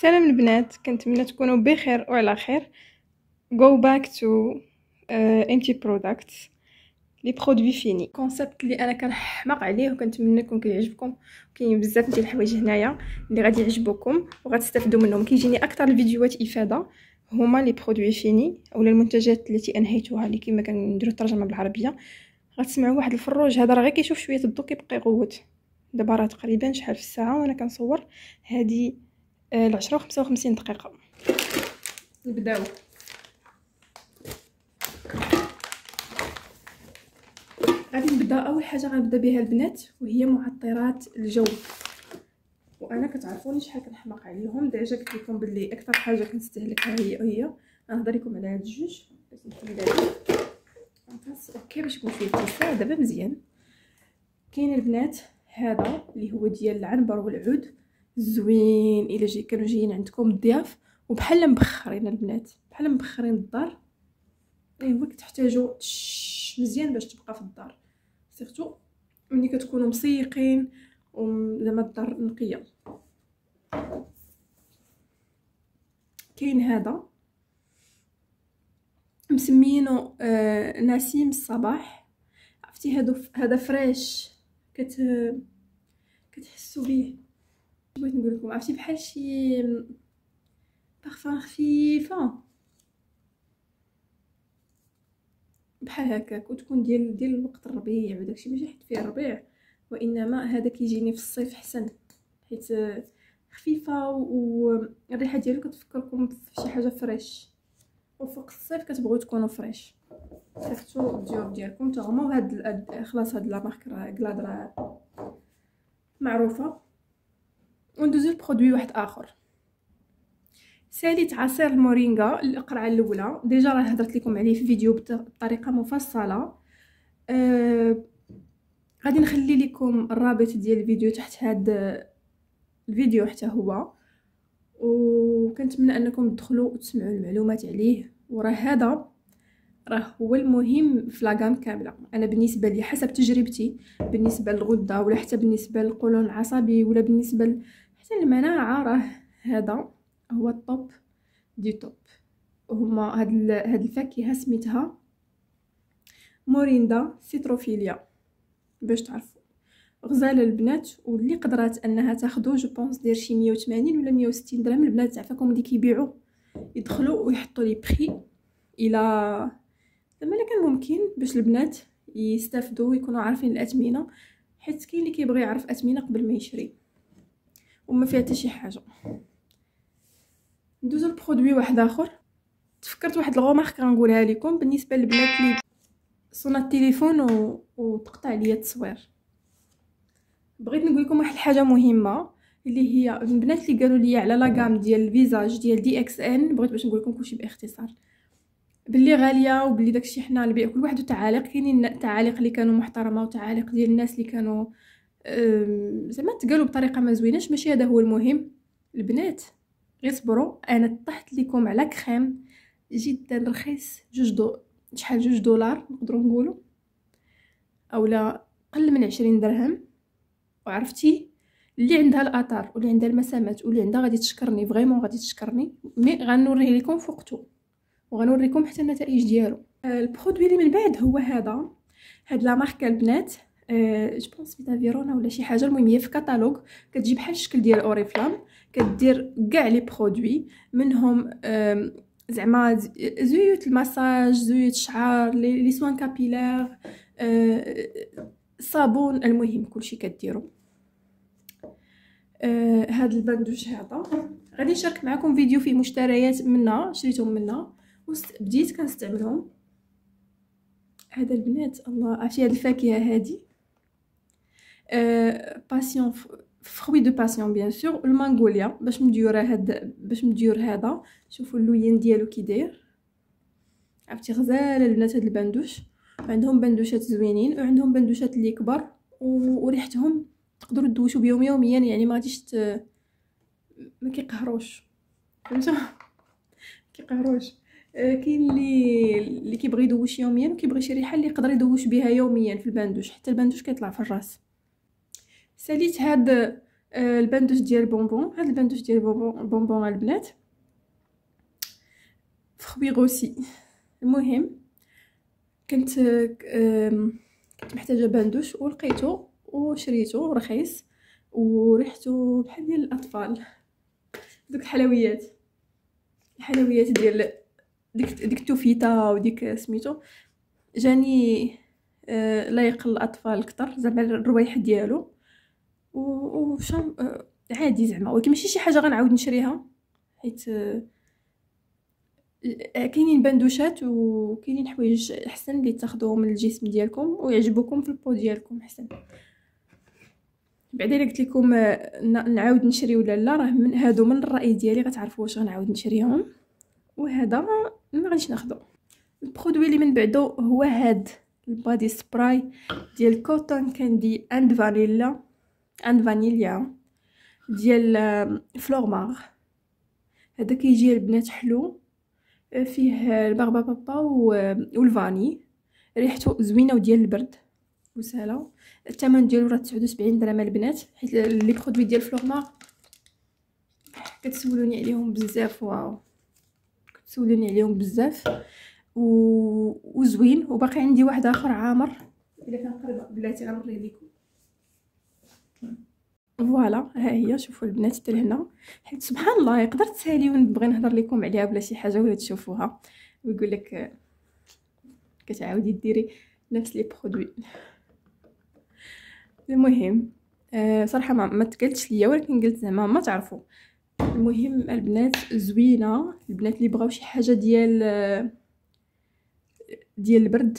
سلام البنات كنتمنى تكونوا بخير وعلى خير go back to uh, empty products لي برودوي فيني كونسيبت اللي انا كنحماق عليه وكنتمنى يكون كيعجبكم كاين بزاف ديال الحوايج هنايا اللي غادي يعجبوكم وغتستافدوا منهم كيجيني اكثر الفيديوهات افاده هما لي برودوي فيني اولا المنتجات التي انهيتها اللي كما كنديروا الترجمه بالعربيه غتسمعوا واحد الفروج هذا راه غير كيشوف شويه الضو كيبقى يغوت دابا راه تقريبا شحال في الساعه وانا كنصور هذه آه، العشرة وخمسة وخمسين دقيقة نبداو غادي نبدا اول حاجه غنبدا بها البنات وهي معطرات الجو وانا كتعرفوني شحال كنحماق عليهم ديجا قلت لكم اكثر حاجه كنستهلكها هي هي غنهضر لكم على هاد الجوج اوكي باش يكون فيه اتساع دابا مزيان كاين البنات هذا اللي هو ديال العنبر والعود زوين الا جي كانوا جايين عندكم ضياف وبحال مبخرين البنات بحال مبخرين الدار ايوا كتحتاجوا مزيان باش تبقى في الدار سيرتو ملي كتكونوا مسيقين وزعما الدار نقيه كاين هذا مسمينو آه نسيم الصباح عرفتي هادو هذا فريش كت كتحسوا بيه بغيت نقول لكم عرفتي بحال شي بارفان خفيفه آه. بحال هكاك وتكون ديال ديال الوقت الربيع وداكشي ماشي حيت فيه الربيع وانما هذا كيجيني في الصيف حسن حيت خفيفه والريحه ديالو كتفكركم شي حاجه فريش وفوق الصيف كتبغيو تكونوا فريش صيفطوا الديور ديالكم تغماو هاد خلاص هاد لا مارك راه كلاد راه معروفه وندوزو لبرودوي واحد اخر ساليت عصير المورينغا القرعه الاولى ديجا راه هضرت لكم عليه في فيديو بطريقه مفصله أه غادي نخلي لكم الرابط ديال الفيديو تحت هاد آه، الفيديو حتى هو وكنتمنى انكم تدخلوا وتسمعوا المعلومات عليه وراه هذا راه هو المهم في لاغام كامله انا بالنسبه لي حسب تجربتي بالنسبه للغده ولا حتى بالنسبه للقولون العصبي ولا بالنسبه حتى المناعه راه هذا هو الطوب دي توب هما هاد هاد الفاكهه سميتها موريندا سيتروفيليا باش تعرفوا غزال البنات واللي قدرات انها تاخذو جو بونس دير شي 180 ولا 160 درهم البنات تعرفكم اللي كيبيعوا يدخلوا ويحطوا لي بري الى زعما كان ممكن باش البنات يستافدوا ويكونوا عارفين الاثمنه حيت كاين اللي كيبغي يعرف اثمنه قبل ما يشري وما فيها حتى شي حاجه ندوزو لبرودوي واحد اخر تفكرت واحد الغومارك غنقولها لكم بالنسبه للبنات اللي صونا التليفون و... وتقطع ليا التصوير بغيت نقول لكم واحد الحاجه مهمه اللي هي البنات اللي قالوا لي على لاغام ديال الفيزاج ديال دي اكس ان بغيت باش نقول لكم كلشي باختصار باللي غاليه وباللي داكشي حنا نبيع كل واحد وتعاليق كاينين تعاليق اللي كانوا محترمه وتعاليق ديال الناس اللي كانوا زعما تقالوا بطريقه ما زويناش ماشي هذا هو المهم البنات غير انا طحت لكم على كريم جدا رخيص جوج دو شحال جوج دولار نقدروا نقولوا اولا قل من عشرين درهم وعرفتي اللي عندها الاثار واللي عندها المسامات واللي عندها غادي تشكرني فريمون غادي تشكرني مي غنوريه لكم فوقته وغنوريكم حتى النتائج ديالو أه، البرودوي اللي من بعد هو هذا هاد لا ماركه البنات جو بونس فيتا فيرونا ولا شي حاجه المهم هي في كاتالوج كتجي بحال الشكل ديال اوريفلام كدير كاع لي برودوي منهم زعما زيوت المساج زيوت الشعر لي سوان آه، كابيلار صابون المهم كلشي كديرو آه، هاد البندوج هذا غادي نشارك معكم فيديو فيه مشتريات منها شريتهم منها وبديت كنستعملهم هذا البنات الله عرفتي هاد الفاكهه هادي باسيون فروي دو باسيون بيان سور المانغوليا باش نديور هاد باش مديور هذا شوفوا اللوين ديالو كي داير عرفتي غزاله البنات هاد البندوش عندهم بندوشات زوينين وعندهم بندوشات اللي و... وريحتهم تقدروا تدوشوا بيهم يوميا يعني ما غاديش ت... ما كيقهروش فهمتوا كيقهروش آه، كاين اللي اللي كيبغي يدوش يوميا وكيبغي شي ريحه اللي يقدر يدوش بها يوميا في البندوش حتى البندوش كيطلع في الراس ساليت هاد آه، البندوش ديال بونبون هاد البندوش ديال بونبون البنات فخوي غوسي المهم كنت كنت محتاجه بندوش ولقيته وشريتو رخيص وريحتو بحال ديال الاطفال دوك الحلويات الحلويات ديال ديك ديك التوفيته وديك سميتو جاني آه، لايق الاطفال كتر زعما الروايح ديالو وشام آه، عادي زعما ولكن ماشي شي حاجه غنعاود نشريها حيت آه، كاينين بندوشات وكاينين حوايج احسن اللي تاخذوهم من الجسم ديالكم ويعجبوكم في البو ديالكم احسن بعدا قلت لكم آه، نعاود نشري ولا لا راه من هادو من الراي ديالي غتعرفوا واش غنعاود نشريهم وهذا ما غاديش ناخذو البرودوي اللي من بعدو هو هاد البادي سبراي ديال كوتون كاندي اند فانيلا اند فانيليا ديال آه، فلورمار هذا كيجي البنات حلو آه، فيه آه، البغبا بابا والفاني ريحته زوينه وديال البرد وسهله الثمن ديالو راه 79 درهم البنات حيت لي برودوي ديال فلورمار كتسولوني عليهم بزاف واو كتسولوني عليهم بزاف و... وزوين وباقي عندي واحد اخر عامر الا كان قريب بلاتي غنوريه لكم فوالا ها هي شوفوا البنات حتى لهنا حيت سبحان الله يقدر تسالي ونبغي نهضر لكم عليها بلا شي حاجه ولا تشوفوها ويقول لك كتعاودي ديري نفس لي برودوي المهم أه صراحه ما, ما ليا ولكن قلت زعما ما تعرفوا المهم البنات زوينه البنات اللي بغاو شي حاجه ديال آه، ديال البرد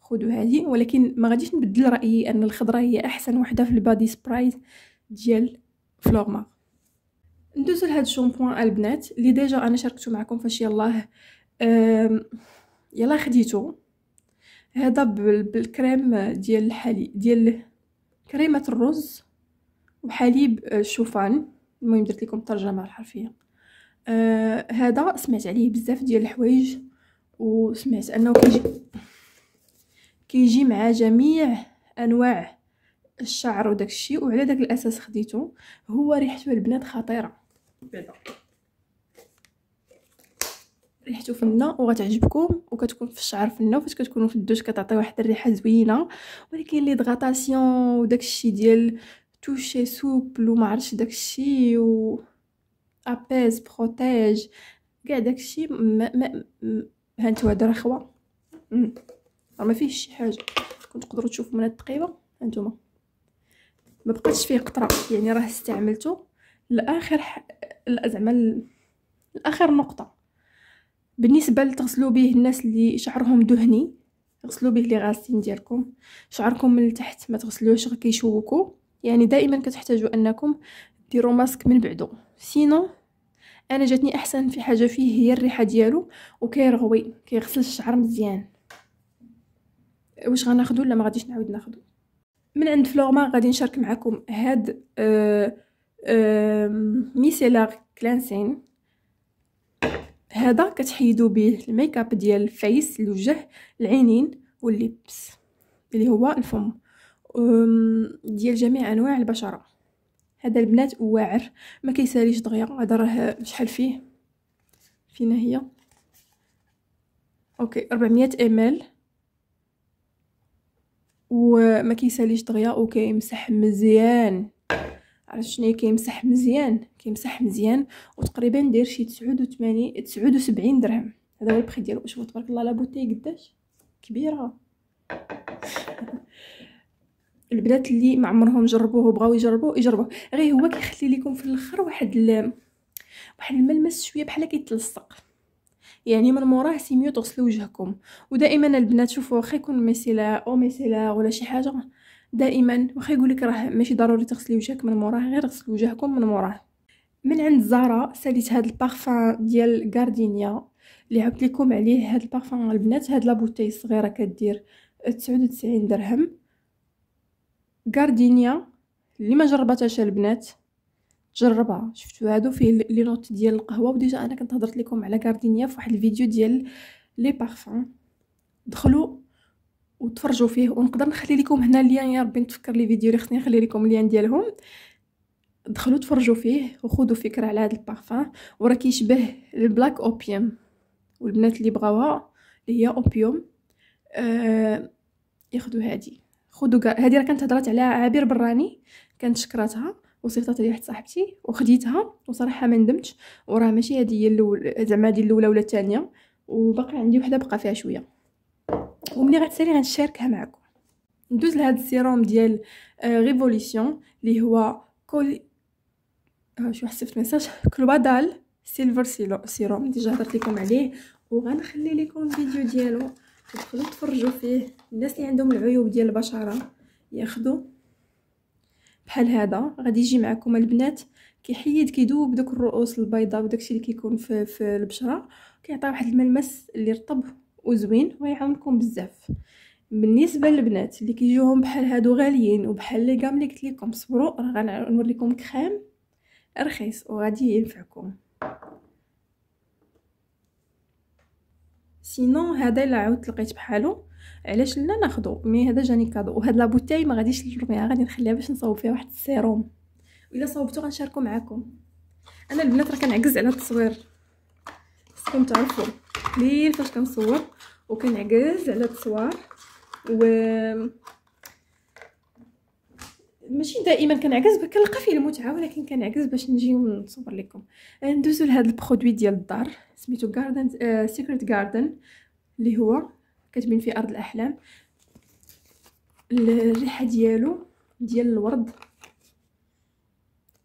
خذوا هذه ولكن ما غاديش نبدل رايي ان الخضره هي احسن وحده في البادي سبرايز ديال فلورما ندوزو لهاد الشامبوان البنات اللي ديجا انا شاركتو معكم فاش يلاه يلاه خديتو هذا بالكريم ديال الحليب ديال كريمه الرز وحليب الشوفان المهم درت لكم الترجمه الحرفيه آه سمعت عليه بزاف ديال الحوايج وسمعت انه كيجي كيجي مع جميع انواع الشعر وداك الشيء وعلى داك الاساس خديته هو ريحته البنات خطيره بيضه ريحته فنة وغتعجبكم وكتكون في الشعر فنة وفاش كتكونوا في الدوش كتعطي واحد الريحه زوينه ولكن لي دغاتاسيون وداك الشيء ديال توشي سوبل وما عرفش داك الشيء و ابيز بروتيج كاع داك الشيء ما ما هانتو هذا راه خوا ما فيهش شي حاجه كنت تقدروا تشوفوا من هاد التقيبه هانتوما ما بقاش فيه قطره يعني راه استعملته لاخر ح... زعما لاخر نقطه بالنسبه لتغسلوا به الناس اللي شعرهم دهني غسلوا به لي غاسلين ديالكم شعركم من التحت ما تغسلوهش غير كيشوكو يعني دائما كتحتاجوا انكم ديروا ماسك من بعدو سينو انا جاتني احسن في حاجه فيه هي الريحه ديالو وكيرغوي كيغسل الشعر مزيان واش غناخدو لا ما غاديش نعاود ناخدو من عند فلورما غادي نشارك معكم هاد آه ميسيلار آه، كلانسين هذا كتحيدو به الميك اب ديال الفيس الوجه العينين واللبس اللي هو الفم ديال جميع انواع البشره هذا البنات واعر ما كيساليش دغيا هذا راه شحال فيه فينا هي اوكي 400 ال وما كيساليش دغيا وكيمسح مزيان عرفت شنو كيمسح مزيان كيمسح مزيان وتقريبا داير شي 89 79 درهم هذا هو البخي ديالو شوف تبارك الله بوتي قداش كبيره البنات اللي ما عمرهم جربوه وبغاو يجربوه يجربوه غير هو كيخلي لكم في الاخر واحد ال... واحد الملمس شويه بحال كيتلصق يعني من موراه سيميو تغسلوا وجهكم ودائما البنات شوفوا واخا يكون ميسيلا او ميسيلا ولا شي حاجه دائما واخا يقولك راه ماشي ضروري تغسلي وجهك من موراه غير غسلوا وجهكم من موراه من عند زارا ساليت هاد البارفان ديال غاردينيا اللي عبت لكم عليه هاد البارفان البنات هاد لابوتي صغيره كدير 99 درهم غاردينيا اللي ما جربتهاش البنات جربها شفتو هادو فيه لي نوت ديال القهوه وديجا انا كنت هضرت لكم على غاردينيا في واحد الفيديو ديال لي بارفان دخلوا وتفرجوا فيه ونقدر نخلي لكم هنا اللين يا ربي نتفكر لي فيديو اللي خصني نخلي لكم اللين ديالهم دخلوا تفرجوا فيه وخذوا فكره على هذا البارفان وراه كيشبه البلاك اوبيوم والبنات اللي بغاوها اللي هي اوبيوم آه ياخذوا هذه خذوا هذه راه كانت هضرات عليها عابر براني كانت شكراتها وصيفطات لي واحد صاحبتي وخديتها وصراحه ما ندمتش وراه ماشي هذه هي الاول زعما هذه الاولى ولا الثانيه وباقي عندي وحده بقى فيها شويه وملي غتسالي غنشاركها معكم ندوز لهذا السيروم ديال ريفوليسيون آه، اللي هو كول آه، شو حسبت ميساج كلوبادال سيلفر سيروم ديجا هضرت لكم عليه وغنخلي لكم الفيديو ديالو تدخلوا تفرجوا فيه الناس اللي عندهم العيوب ديال البشره ياخذوا بحال هذا غادي يجي معكم البنات كيحيد كيدوب دوك الرؤوس البيضاء وداكشي اللي كيكون في في البشره كيعطي واحد الملمس اللي رطب وزوين ويعاونكم بزاف بالنسبه للبنات اللي كيجيوهم بحال هادو غاليين وبحال لي كام اللي قلت لكم صبروا راه غنوريكم كريم رخيص وغادي ينفعكم سينو هذا الا عاودت لقيت بحالو علاش لا ناخذو مي هذا جاني كادو وهاد لابوتاي ما غاديش نرميها غادي نخليها باش نصاوب فيها واحد السيروم الا صوبتو غنشاركو معاكم انا البنات راه كنعكز على التصوير خصكم تعرفوا قليل فاش كنصور وكنعكز على التصوير و ماشي دائما كنعكز كنلقى فيه المتعه ولكن كنعكز باش نجي ونصور لكم ندوزو لهذا البرودوي ديال الدار سميتو جاردن سيكريت جاردن اللي هو كتبين في ارض الاحلام الريحه ديالو ديال الورد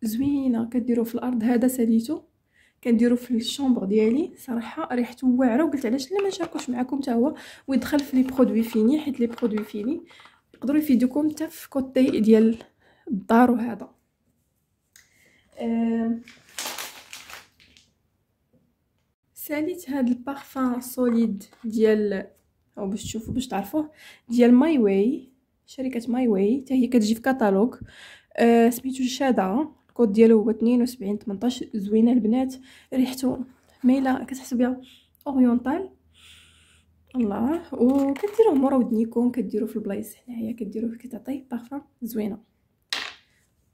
زوينه كديرو في الارض هذا ساليتو كنديرو في الشومبر ديالي صراحه ريحته واعره وقلت علاش لا ما نشاركوش معكم حتى هو ويدخل في لي برودوي فيني حيت لي برودوي فيني يقدروا يفيدوكم حتى في كوتي ديال الدار وهذا أه ساليت هاد البارفان سوليد ديال او باش تشوفوا باش تعرفوه ديال ماي واي شركه ماي واي حتى هي كتجي في كتالوج آه سميتو شاده الكود ديالو هو 72 18 زوينه البنات ريحته ميلا كتحس بها اوريونتال الله وكديروه مورا ودنيكم كديروه في البلايص هنايا كديروه كتعطي بارفان زوينه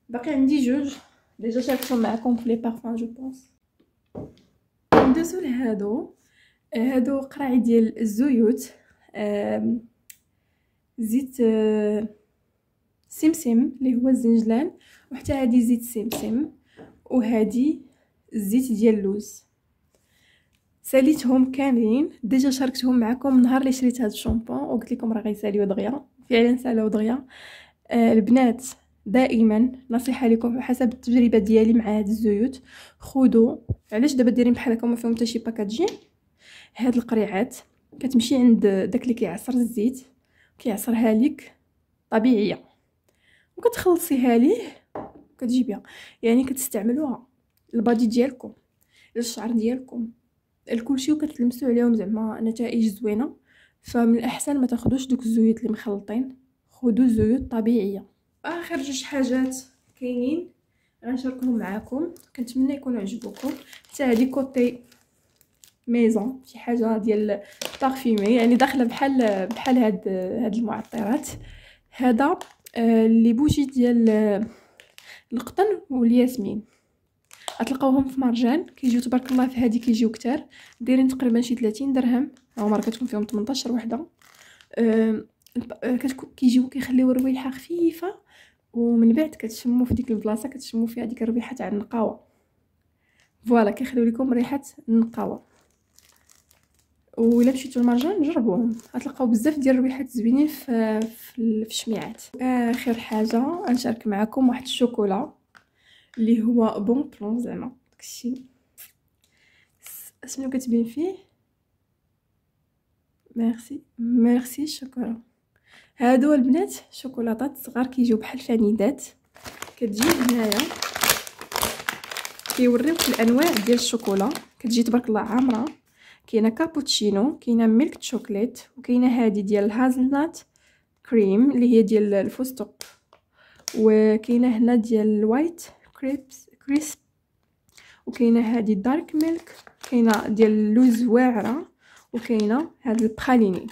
باقي عندي جوج ديجا شاركتهم معكم في لي بارفان جو بونس ندوزو لهادو آه، هادو قراعي ديال الزيوت زيت سمسم اللي هو الزنجلان وحتى هذه زيت سمسم وهذه الزيت ديال اللوز ساليتهم كاملين ديجا شاركتهم معكم نهار اللي شريت هاد الشامبو وقلت لكم راه غيساليو دغيا فعلا سالاو دغيا البنات دائما نصيحه لكم حسب التجربه ديالي مع هاد الزيوت خذوا علاش دابا دايرين بحال هكا ما فيهم حتى شي باكاجين هاد القريعات كتمشي عند داك اللي كيعصر الزيت كيعصرها لك طبيعيه وكتخلصيها ليه كتجيبيها يعني كتستعملوها البادي ديالكم الشعر ديالكم الكلشي وكتلمسوا عليهم زعما نتائج زوينه فمن الاحسن ما تاخذوش دوك الزيوت اللي مخلطين خذوا زيوت طبيعيه اخر جوج حاجات كاينين غنشاركهم معاكم كنتمنى يكونوا عجبوكم حتى هذه كوتي ميزون شي حاجه ديال بارفيمي يعني داخله بحال بحال هاد هاد المعطرات هذا آه، لي بوجي ديال آه، القطن والياسمين غتلقاوهم في مرجان كيجيو تبارك الله في هادي كيجيو كتار دايرين تقريبا شي 30 درهم عمر كتكون فيهم 18 وحده آه، كيجيو كيخليو رويحة خفيفه ومن بعد كتشمو في ديك البلاصه كتشمو فيها ديك الريحه تاع النقاوه فوالا كيخليو لكم ريحه النقاوه ولا مشيتو للمرجان جربوهم غتلقاو بزاف ديال الريحات زوينين في في الشميعات اخر حاجه غنشارك معكم واحد الشوكولا اللي هو بون بلون زعما داكشي اسمو كتبين فيه ميرسي ميرسي الشوكولا هادو البنات شوكولاطات صغار كيجيو بحال فانيدات كتجي هنايا كيوريوك الانواع ديال الشوكولا كتجي تبارك الله عامره كاينه كابوتشينو كاينه ميلك شوكليت وكاينه هذه ديال الهازلنات كريم اللي هي ديال الفستق وكاينه هنا ديال الوايت كريبس كريسب وكاينه هذه دارك ميلك كاينه ديال اللوز واعره وكاينه هاد البخاليني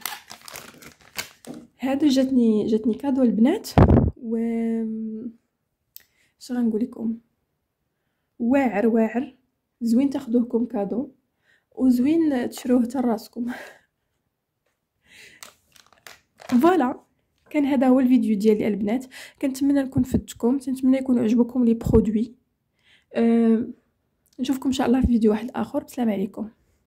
هادو جاتني جاتني كادو البنات و شنو غنقول لكم واعر واعر زوين تاخذوه كادو وزوين تشروه حتى راسكم فوالا كان هذا هو الفيديو ديالي البنات كنتمنى نكون فدتكم كنتمنى يكون عجبكم لي برودوي أه... نشوفكم ان شاء الله في فيديو واحد اخر بسلام عليكم